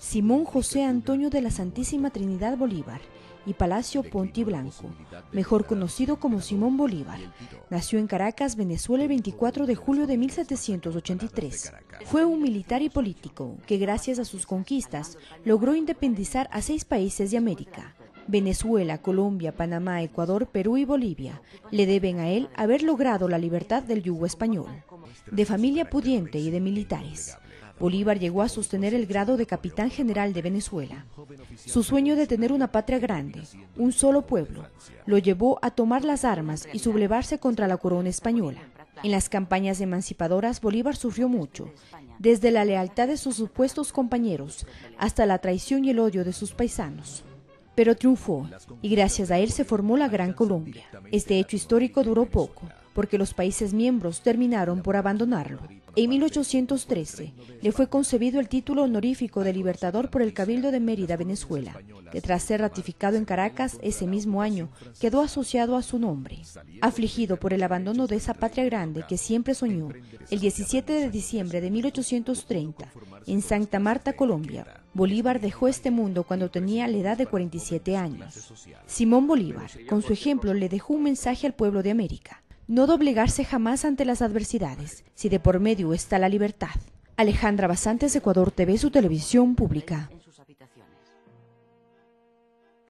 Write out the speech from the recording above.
Simón José Antonio de la Santísima Trinidad Bolívar y Palacio Ponti Blanco, mejor conocido como Simón Bolívar. Nació en Caracas, Venezuela, el 24 de julio de 1783. Fue un militar y político que, gracias a sus conquistas, logró independizar a seis países de América. Venezuela, Colombia, Panamá, Ecuador, Perú y Bolivia le deben a él haber logrado la libertad del yugo español. De familia pudiente y de militares, Bolívar llegó a sostener el grado de capitán general de Venezuela. Su sueño de tener una patria grande, un solo pueblo, lo llevó a tomar las armas y sublevarse contra la corona española. En las campañas emancipadoras Bolívar sufrió mucho, desde la lealtad de sus supuestos compañeros hasta la traición y el odio de sus paisanos pero triunfó y gracias a él se formó la Gran Colombia. Este hecho histórico duró poco, porque los países miembros terminaron por abandonarlo. En 1813 le fue concebido el título honorífico de Libertador por el Cabildo de Mérida, Venezuela, que tras ser ratificado en Caracas ese mismo año quedó asociado a su nombre. Afligido por el abandono de esa patria grande que siempre soñó, el 17 de diciembre de 1830, en Santa Marta, Colombia, Bolívar dejó este mundo cuando tenía la edad de 47 años. Simón Bolívar, con su ejemplo, le dejó un mensaje al pueblo de América no doblegarse jamás ante las adversidades, si de por medio está la libertad. Alejandra Basantes, Ecuador TV, su televisión pública.